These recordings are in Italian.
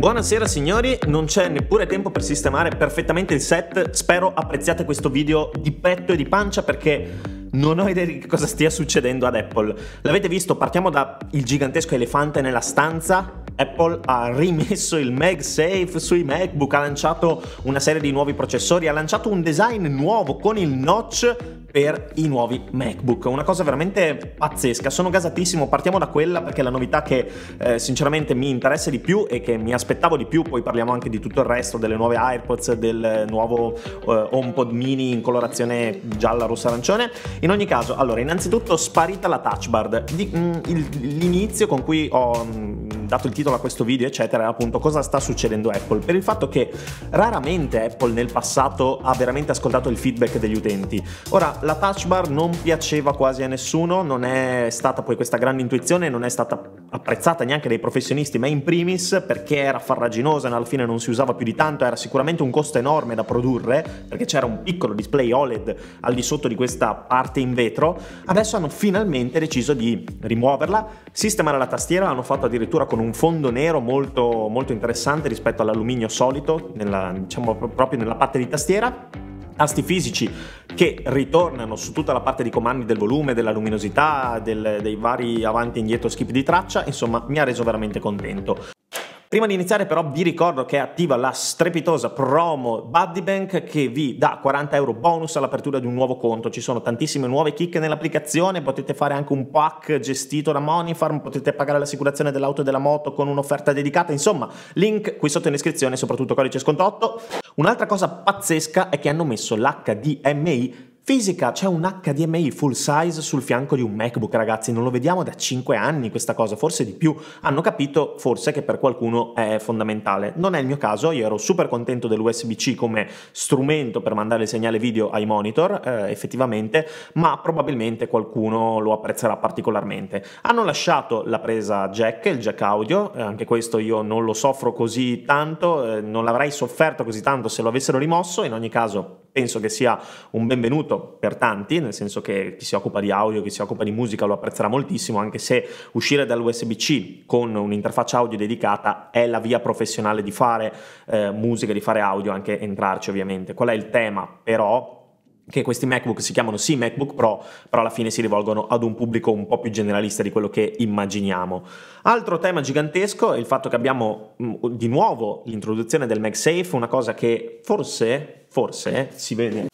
Buonasera signori, non c'è neppure tempo per sistemare perfettamente il set. Spero apprezziate questo video di petto e di pancia perché non ho idea di cosa stia succedendo ad Apple. L'avete visto? Partiamo dal gigantesco elefante nella stanza Apple ha rimesso il MagSafe sui MacBook, ha lanciato una serie di nuovi processori, ha lanciato un design nuovo con il notch per i nuovi MacBook. Una cosa veramente pazzesca, sono gasatissimo, partiamo da quella perché è la novità che eh, sinceramente mi interessa di più e che mi aspettavo di più, poi parliamo anche di tutto il resto, delle nuove AirPods, del nuovo eh, HomePod mini in colorazione gialla, rossa, arancione. In ogni caso, allora, innanzitutto sparita la touch bar, di, mh, mm, il, l'inizio con cui ho... Mh, mm, dato il titolo a questo video, eccetera, è appunto cosa sta succedendo a Apple. Per il fatto che raramente Apple nel passato ha veramente ascoltato il feedback degli utenti. Ora, la touch bar non piaceva quasi a nessuno, non è stata poi questa grande intuizione, non è stata apprezzata neanche dai professionisti, ma in primis perché era farraginosa e alla fine non si usava più di tanto, era sicuramente un costo enorme da produrre perché c'era un piccolo display OLED al di sotto di questa parte in vetro, adesso hanno finalmente deciso di rimuoverla, sistemare la tastiera, l'hanno fatto addirittura con un fondo nero molto, molto interessante rispetto all'alluminio solito, nella, diciamo proprio nella parte di tastiera tasti fisici che ritornano su tutta la parte di comandi del volume, della luminosità, del, dei vari avanti e indietro skip di traccia, insomma mi ha reso veramente contento. Prima di iniziare però vi ricordo che è attiva la strepitosa promo BuddyBank che vi dà 40 euro bonus all'apertura di un nuovo conto. Ci sono tantissime nuove chicche nell'applicazione, potete fare anche un pack gestito da Monifarm, potete pagare l'assicurazione dell'auto e della moto con un'offerta dedicata, insomma, link qui sotto in descrizione, soprattutto codice sconto 8. Un'altra cosa pazzesca è che hanno messo l'HDMI Fisica, c'è un HDMI full size sul fianco di un MacBook, ragazzi, non lo vediamo da 5 anni questa cosa, forse di più. Hanno capito forse che per qualcuno è fondamentale. Non è il mio caso, io ero super contento dell'USB-C come strumento per mandare il segnale video ai monitor, eh, effettivamente, ma probabilmente qualcuno lo apprezzerà particolarmente. Hanno lasciato la presa jack, il jack audio, eh, anche questo io non lo soffro così tanto, eh, non l'avrei sofferto così tanto se lo avessero rimosso, in ogni caso penso che sia un benvenuto per tanti, nel senso che chi si occupa di audio, chi si occupa di musica lo apprezzerà moltissimo, anche se uscire dall'USB-C con un'interfaccia audio dedicata è la via professionale di fare eh, musica, di fare audio, anche entrarci ovviamente. Qual è il tema però? che questi MacBook si chiamano sì MacBook Pro, però alla fine si rivolgono ad un pubblico un po' più generalista di quello che immaginiamo. Altro tema gigantesco è il fatto che abbiamo mm, di nuovo l'introduzione del MagSafe, una cosa che forse forse eh, si vede.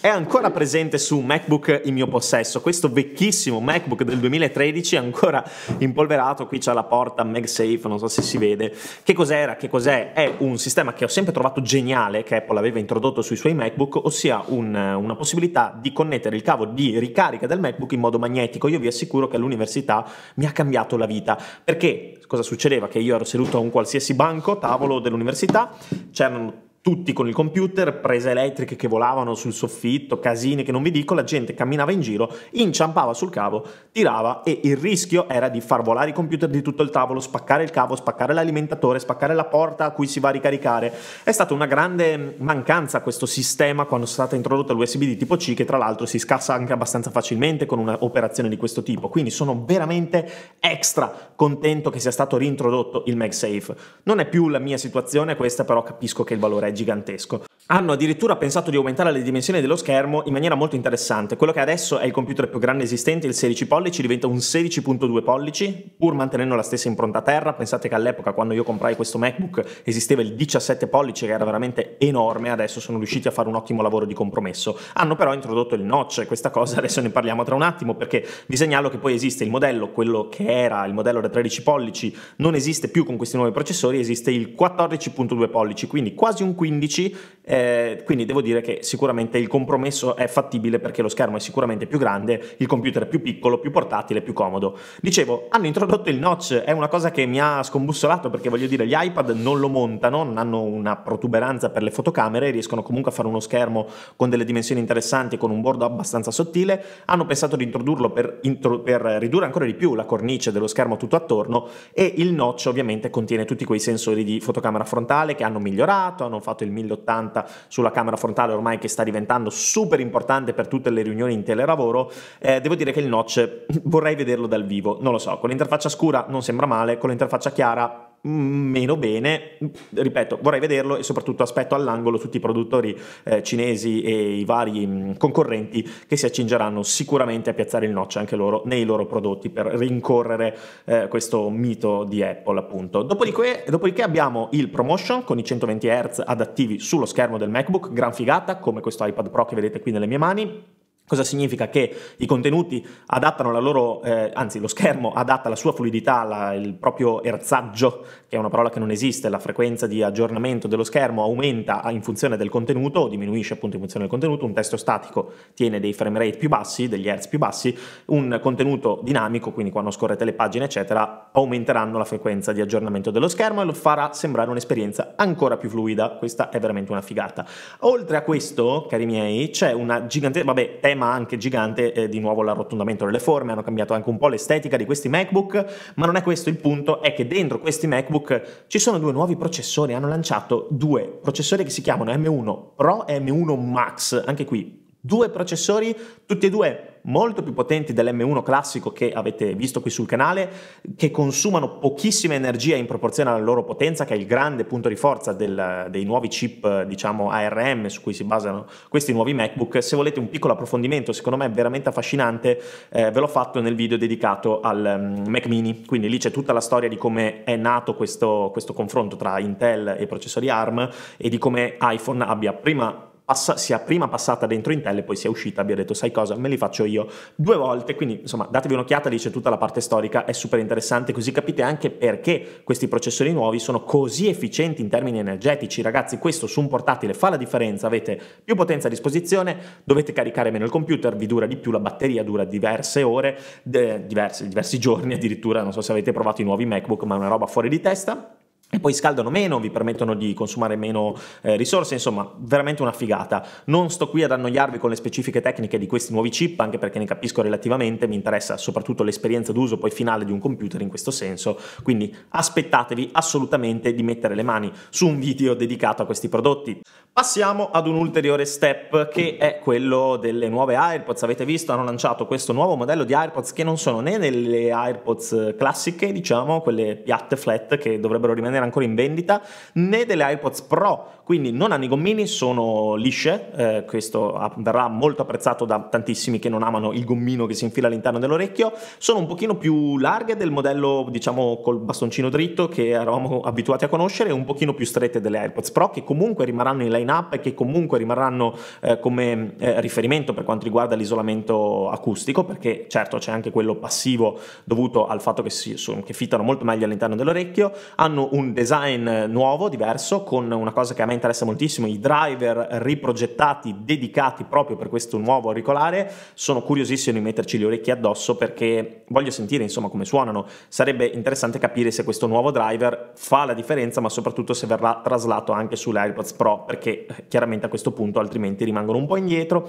È ancora presente su un MacBook in mio possesso, questo vecchissimo MacBook del 2013 ancora impolverato, qui c'è la porta MagSafe, non so se si vede. Che cos'era? Che cos'è? È un sistema che ho sempre trovato geniale, che Apple aveva introdotto sui suoi MacBook, ossia un, una possibilità di connettere il cavo di ricarica del MacBook in modo magnetico. Io vi assicuro che all'università mi ha cambiato la vita, perché cosa succedeva? Che io ero seduto a un qualsiasi banco, tavolo dell'università, c'erano tutti con il computer, prese elettriche che volavano sul soffitto, casini che non vi dico, la gente camminava in giro, inciampava sul cavo, tirava e il rischio era di far volare i computer di tutto il tavolo, spaccare il cavo, spaccare l'alimentatore, spaccare la porta a cui si va a ricaricare. È stata una grande mancanza questo sistema quando è stata introdotta l'USB di tipo C che tra l'altro si scassa anche abbastanza facilmente con un'operazione di questo tipo, quindi sono veramente extra contento che sia stato rintrodotto il MagSafe. Non è più la mia situazione questa, però capisco che il valore è gigantesco hanno addirittura pensato di aumentare le dimensioni dello schermo in maniera molto interessante. Quello che adesso è il computer più grande esistente, il 16 pollici, diventa un 16.2 pollici, pur mantenendo la stessa impronta terra. Pensate che all'epoca, quando io comprai questo MacBook, esisteva il 17 pollici, che era veramente enorme. Adesso sono riusciti a fare un ottimo lavoro di compromesso. Hanno però introdotto il notch, questa cosa adesso ne parliamo tra un attimo, perché vi segnalo che poi esiste il modello, quello che era il modello da 13 pollici, non esiste più con questi nuovi processori, esiste il 14.2 pollici, quindi quasi un 15. Eh, eh, quindi devo dire che sicuramente il compromesso è fattibile perché lo schermo è sicuramente più grande, il computer è più piccolo, più portatile, più comodo. Dicevo, hanno introdotto il notch, è una cosa che mi ha scombussolato perché voglio dire, gli iPad non lo montano, non hanno una protuberanza per le fotocamere, riescono comunque a fare uno schermo con delle dimensioni interessanti, con un bordo abbastanza sottile, hanno pensato di introdurlo per, intro- per ridurre ancora di più la cornice dello schermo tutto attorno e il notch ovviamente contiene tutti quei sensori di fotocamera frontale che hanno migliorato, hanno fatto il 1080 sulla camera frontale ormai che sta diventando super importante per tutte le riunioni in telelavoro, eh, devo dire che il notch vorrei vederlo dal vivo, non lo so, con l'interfaccia scura non sembra male, con l'interfaccia chiara meno bene, ripeto, vorrei vederlo e soprattutto aspetto all'angolo tutti i produttori eh, cinesi e i vari mh, concorrenti che si accingeranno sicuramente a piazzare il notch anche loro nei loro prodotti per rincorrere eh, questo mito di Apple appunto. Dopodiché, dopodiché, abbiamo il promotion con i 120 Hz adattivi sullo schermo del MacBook, gran figata come questo iPad Pro che vedete qui nelle mie mani. Cosa significa? Che i contenuti adattano la loro, eh, anzi lo schermo adatta la sua fluidità, la, il proprio erzaggio, che è una parola che non esiste, la frequenza di aggiornamento dello schermo aumenta in funzione del contenuto o diminuisce appunto in funzione del contenuto, un testo statico tiene dei frame rate più bassi, degli hertz più bassi, un contenuto dinamico, quindi quando scorrete le pagine eccetera, aumenteranno la frequenza di aggiornamento dello schermo e lo farà sembrare un'esperienza ancora più fluida, questa è veramente una figata. Oltre a questo, cari miei, c'è una gigantesca, vabbè, tema tema anche gigante è eh, di nuovo l'arrotondamento delle forme, hanno cambiato anche un po' l'estetica di questi MacBook, ma non è questo il punto, è che dentro questi MacBook ci sono due nuovi processori, hanno lanciato due processori che si chiamano M1 Pro e M1 Max, anche qui Due processori, tutti e due molto più potenti dell'M1 classico che avete visto qui sul canale, che consumano pochissima energia in proporzione alla loro potenza, che è il grande punto di forza del, dei nuovi chip, diciamo ARM, su cui si basano questi nuovi MacBook. Se volete un piccolo approfondimento, secondo me è veramente affascinante, eh, ve l'ho fatto nel video dedicato al um, Mac mini, quindi lì c'è tutta la storia di come è nato questo, questo confronto tra Intel e processori ARM e di come iPhone abbia prima passa, sia prima passata dentro Intel e poi sia uscita, abbia detto sai cosa, me li faccio io due volte, quindi insomma datevi un'occhiata, lì c'è tutta la parte storica, è super interessante, così capite anche perché questi processori nuovi sono così efficienti in termini energetici, ragazzi questo su un portatile fa la differenza, avete più potenza a disposizione, dovete caricare meno il computer, vi dura di più, la batteria dura diverse ore, eh, diversi, diversi giorni addirittura, non so se avete provato i nuovi MacBook, ma è una roba fuori di testa e poi scaldano meno, vi permettono di consumare meno eh, risorse, insomma, veramente una figata. Non sto qui ad annoiarvi con le specifiche tecniche di questi nuovi chip, anche perché ne capisco relativamente, mi interessa soprattutto l'esperienza d'uso poi finale di un computer in questo senso, quindi aspettatevi assolutamente di mettere le mani su un video dedicato a questi prodotti. Passiamo ad un ulteriore step che è quello delle nuove AirPods. Avete visto, hanno lanciato questo nuovo modello di AirPods che non sono né delle AirPods eh, classiche, diciamo, quelle piatte flat che dovrebbero rimanere ancora in vendita, né delle iPods Pro quindi non hanno i gommini, sono lisce, eh, questo verrà molto apprezzato da tantissimi che non amano il gommino che si infila all'interno dell'orecchio, sono un pochino più larghe del modello diciamo col bastoncino dritto che eravamo abituati a conoscere e un pochino più strette delle AirPods Pro che comunque rimarranno in line up e che comunque rimarranno eh, come eh, riferimento per quanto riguarda l'isolamento acustico perché certo c'è anche quello passivo dovuto al fatto che, si, sono, che fittano molto meglio all'interno dell'orecchio, hanno un design nuovo, diverso, con una cosa che a me interessa moltissimo, i driver riprogettati, dedicati proprio per questo nuovo auricolare, sono curiosissimo di metterci le orecchie addosso perché voglio sentire insomma come suonano, sarebbe interessante capire se questo nuovo driver fa la differenza ma soprattutto se verrà traslato anche sulle AirPods Pro perché eh, chiaramente a questo punto altrimenti rimangono un po' indietro.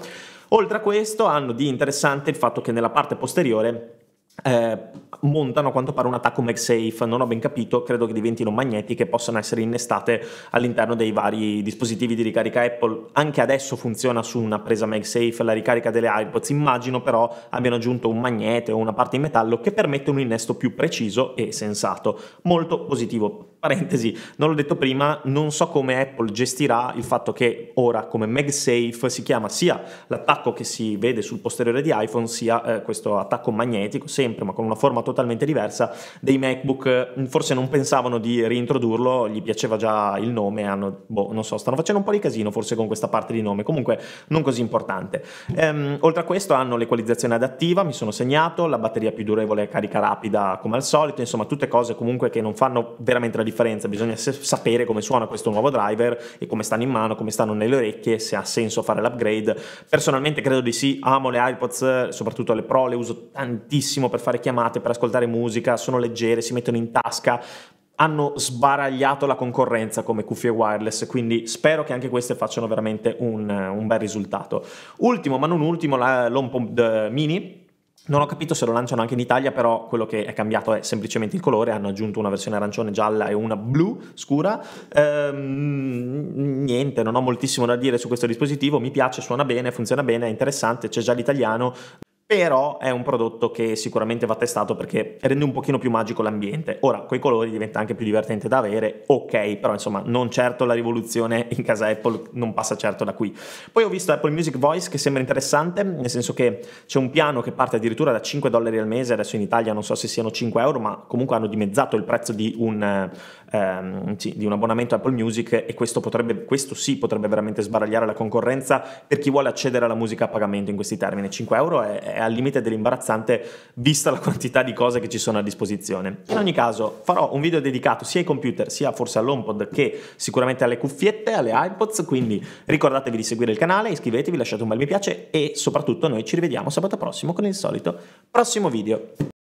Oltre a questo hanno di interessante il fatto che nella parte posteriore eh, montano a quanto pare un attacco MagSafe, non ho ben capito, credo che diventino magneti che possano essere innestate all'interno dei vari dispositivi di ricarica Apple. Anche adesso funziona su una presa MagSafe la ricarica delle iPods, immagino però abbiano aggiunto un magnete o una parte in metallo che permette un innesto più preciso e sensato. Molto positivo parentesi, non l'ho detto prima, non so come Apple gestirà il fatto che ora come MagSafe si chiama sia l'attacco che si vede sul posteriore di iPhone, sia eh, questo attacco magnetico, sempre ma con una forma totalmente diversa, dei MacBook forse non pensavano di reintrodurlo, gli piaceva già il nome, hanno, boh, non so, stanno facendo un po' di casino forse con questa parte di nome, comunque non così importante. Ehm, oltre a questo hanno l'equalizzazione adattiva, mi sono segnato, la batteria più durevole carica rapida come al solito, insomma tutte cose comunque che non fanno veramente la differenza differenza, bisogna sapere come suona questo nuovo driver e come stanno in mano, come stanno nelle orecchie, se ha senso fare l'upgrade. Personalmente credo di sì, amo le iPods, soprattutto le Pro, le uso tantissimo per fare chiamate, per ascoltare musica, sono leggere, si mettono in tasca, hanno sbaragliato la concorrenza come cuffie wireless, quindi spero che anche queste facciano veramente un, un bel risultato. Ultimo ma non ultimo, la HomePod Mini non ho capito se lo lanciano anche in Italia, però quello che è cambiato è semplicemente il colore, hanno aggiunto una versione arancione gialla e una blu scura. Ehm, niente, non ho moltissimo da dire su questo dispositivo, mi piace, suona bene, funziona bene, è interessante, c'è già l'italiano, però è un prodotto che sicuramente va testato perché rende un pochino più magico l'ambiente. Ora, coi colori diventa anche più divertente da avere, ok, però insomma, non certo la rivoluzione in casa Apple non passa certo da qui. Poi ho visto Apple Music Voice che sembra interessante, nel senso che c'è un piano che parte addirittura da 5 dollari al mese, adesso in Italia non so se siano 5 euro, ma comunque hanno dimezzato il prezzo di un eh, ehm, sì, di un abbonamento Apple Music e questo, potrebbe, questo sì potrebbe veramente sbaragliare la concorrenza per chi vuole accedere alla musica a pagamento in questi termini. 5 euro è, è al limite dell'imbarazzante vista la quantità di cose che ci sono a disposizione. In ogni caso farò un video dedicato sia ai computer sia forse all'HomePod che sicuramente alle cuffiette, alle iPods, quindi ricordatevi di seguire il canale, iscrivetevi, lasciate un bel mi piace e soprattutto noi ci rivediamo sabato prossimo con il solito prossimo video.